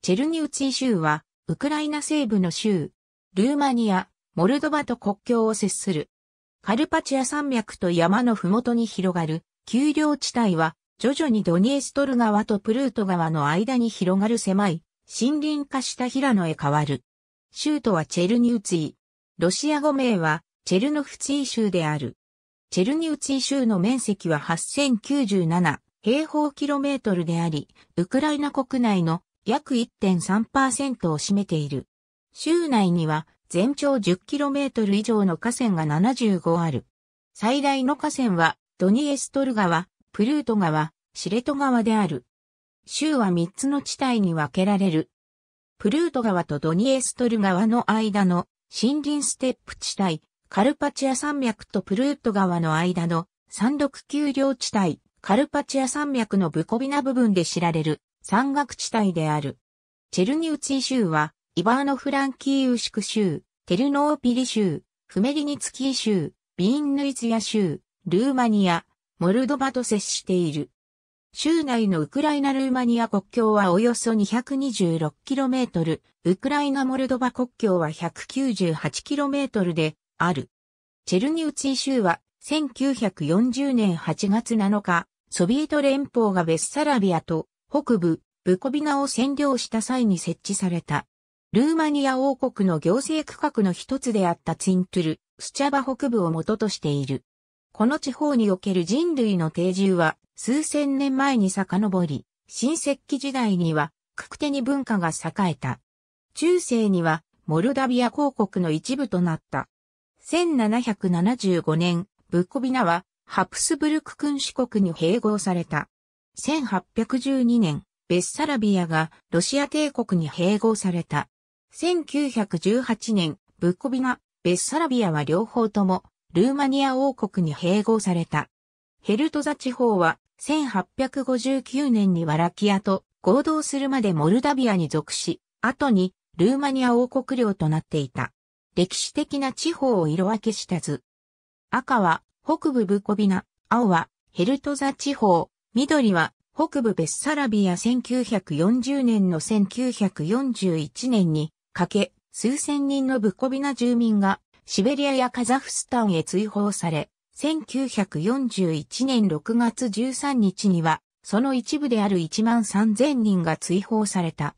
チェルニウツィ州は、ウクライナ西部の州、ルーマニア、モルドバと国境を接する。カルパチア山脈と山のふもとに広がる、丘陵地帯は、徐々にドニエストル川とプルート川の間に広がる狭い、森林化した平野へ変わる。州都はチェルニウツィ。ロシア語名は、チェルノフツィ州である。チェルニウツィ州の面積は8097平方キロメートルであり、ウクライナ国内の約1.3%を占めている。州内には全長 10km 以上の河川が75ある。最大の河川はドニエストル川、プルート川、シレト川である。州は3つの地帯に分けられる。プルート川とドニエストル川の間の森林ステップ地帯、カルパチア山脈とプルート川の間の山麓丘陵地帯、カルパチア山脈のブコビナ部分で知られる。山岳地帯である。チェルニウツィ州は、イバーノフランキーウシク州、テルノーピリ州、フメリニツキー州、ビーンヌイツヤ州、ルーマニア、モルドバと接している。州内のウクライナ・ルーマニア国境はおよそ 226km、ウクライナ・モルドバ国境は 198km である。チェルニウツィ州は1940年8月7日、ソビエト連邦がベッサラビアと北部、ブコビナを占領した際に設置された。ルーマニア王国の行政区画の一つであったツィントゥル、スチャバ北部を元としている。この地方における人類の定住は数千年前に遡り、新石器時代にはククテニ文化が栄えた。中世にはモルダビア公国の一部となった。1775年、ブコビナはハプスブルク君主国に併合された。1812年、ベッサラビアがロシア帝国に併合された。1918年、ブッコビナ、ベッサラビアは両方ともルーマニア王国に併合された。ヘルトザ地方は1859年にワラキアと合同するまでモルダビアに属し、後にルーマニア王国領となっていた。歴史的な地方を色分けした図。赤は北部ブコビナ、青はヘルトザ地方、緑は北部ベッサラビア1940年の1941年にかけ数千人のブコビナ住民がシベリアやカザフスタンへ追放され、1941年6月13日にはその一部である1万3000人が追放された。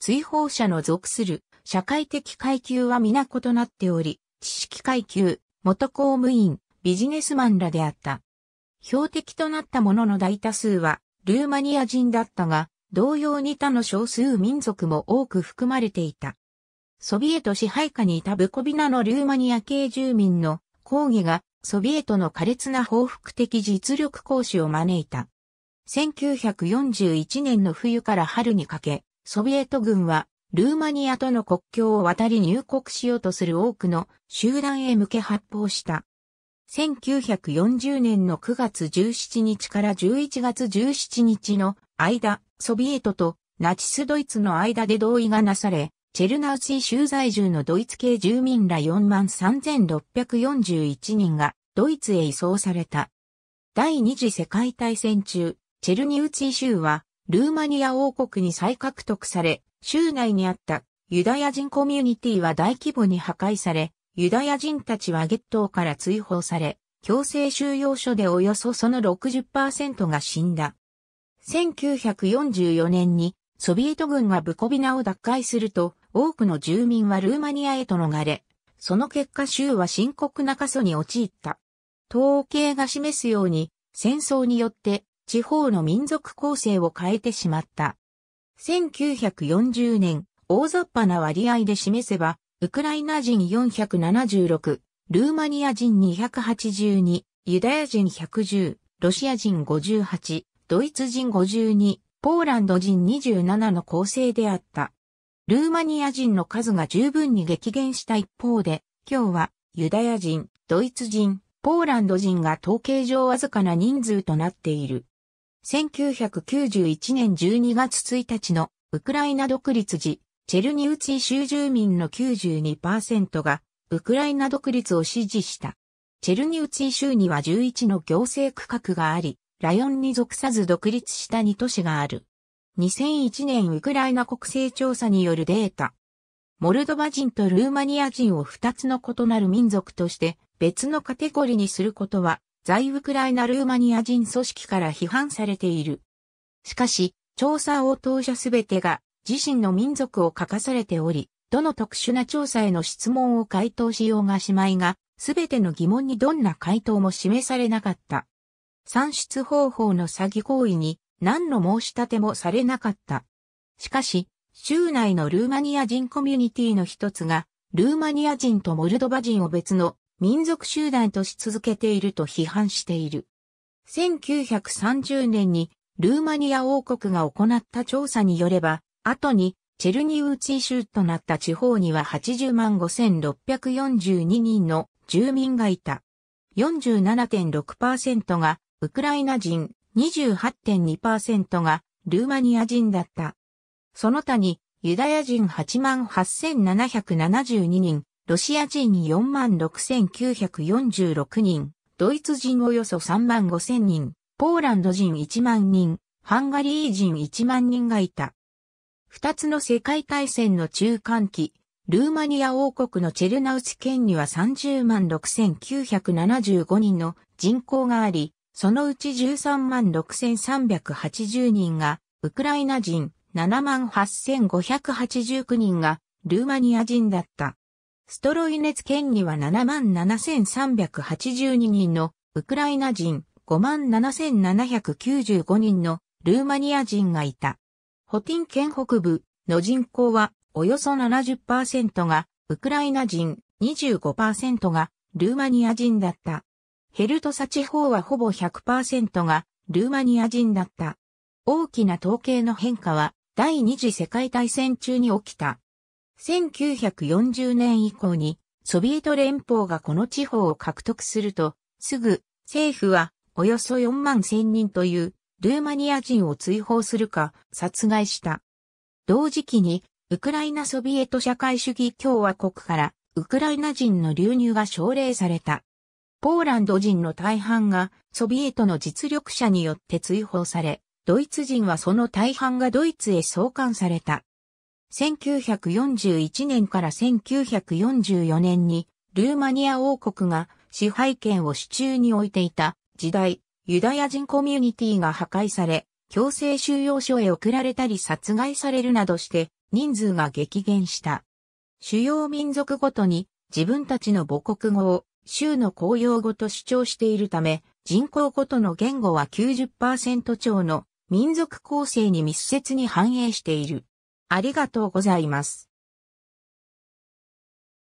追放者の属する社会的階級は皆異なっており、知識階級、元公務員、ビジネスマンらであった。標的となった者の大多数はルーマニア人だったが、同様に他の少数民族も多く含まれていた。ソビエト支配下にいたブコビナのルーマニア系住民の抗議がソビエトの苛烈な報復的実力行使を招いた。1941年の冬から春にかけ、ソビエト軍はルーマニアとの国境を渡り入国しようとする多くの集団へ向け発砲した。1940年の9月17日から11月17日の間、ソビエトとナチスドイツの間で同意がなされ、チェルナウシー州在住のドイツ系住民ら4万3641人がドイツへ移送された。第二次世界大戦中、チェルニウツィ州はルーマニア王国に再獲得され、州内にあったユダヤ人コミュニティは大規模に破壊され、ユダヤ人たちはゲットーから追放され、強制収容所でおよそその60%が死んだ。1944年にソビエト軍がブコビナを奪回すると、多くの住民はルーマニアへと逃れ、その結果州は深刻な過疎に陥った。統計が示すように、戦争によって地方の民族構成を変えてしまった。1940年、大雑把な割合で示せば、ウクライナ人476、ルーマニア人282、ユダヤ人110、ロシア人58、ドイツ人52、ポーランド人27の構成であった。ルーマニア人の数が十分に激減した一方で、今日はユダヤ人、ドイツ人、ポーランド人が統計上わずかな人数となっている。1991年12月1日のウクライナ独立時、チェルニウツィ州住民の92%がウクライナ独立を支持した。チェルニウツィ州には11の行政区画があり、ライオンに属さず独立した2都市がある。2001年ウクライナ国勢調査によるデータ。モルドバ人とルーマニア人を2つの異なる民族として別のカテゴリにすることは、在ウクライナ・ルーマニア人組織から批判されている。しかし、調査応答者すべてが自身の民族を書かされており、どの特殊な調査への質問を回答しようがしまいが、すべての疑問にどんな回答も示されなかった。算出方法の詐欺行為に何の申し立てもされなかった。しかし、州内のルーマニア人コミュニティの一つが、ルーマニア人とモルドバ人を別の民族集団とし続けていると批判している。1930年にルーマニア王国が行った調査によれば、後に、チェルニウーチー州となった地方には80万5642人の住民がいた。47.6%がウクライナ人、28.2%がルーマニア人だった。その他にユダヤ人8万8772人、ロシア人4万6946人、ドイツ人およそ3万5000人、ポーランド人1万人、ハンガリー人1万人がいた。二つの世界大戦の中間期、ルーマニア王国のチェルナウス県には30万6975人の人口があり、そのうち13万6380人がウクライナ人、7万8589人がルーマニア人だった。ストロイネツ県には7万7382人のウクライナ人、5万7795人のルーマニア人がいた。ホティン県北部の人口はおよそ70%がウクライナ人、25%がルーマニア人だった。ヘルトサ地方はほぼ100%がルーマニア人だった。大きな統計の変化は第二次世界大戦中に起きた。1940年以降にソビエト連邦がこの地方を獲得すると、すぐ政府はおよそ4万1000人というルーマニア人を追放するか殺害した。同時期に、ウクライナソビエト社会主義共和国からウクライナ人の流入が奨励された。ポーランド人の大半がソビエトの実力者によって追放され、ドイツ人はその大半がドイツへ送還された。1941年から1944年にルーマニア王国が支配権を手中に置いていた時代、ユダヤ人コミュニティが破壊され、強制収容所へ送られたり殺害されるなどして人数が激減した。主要民族ごとに自分たちの母国語を州の公用語と主張しているため、人口ごとの言語は90%超の民族構成に密接に反映している。ありがとうございます。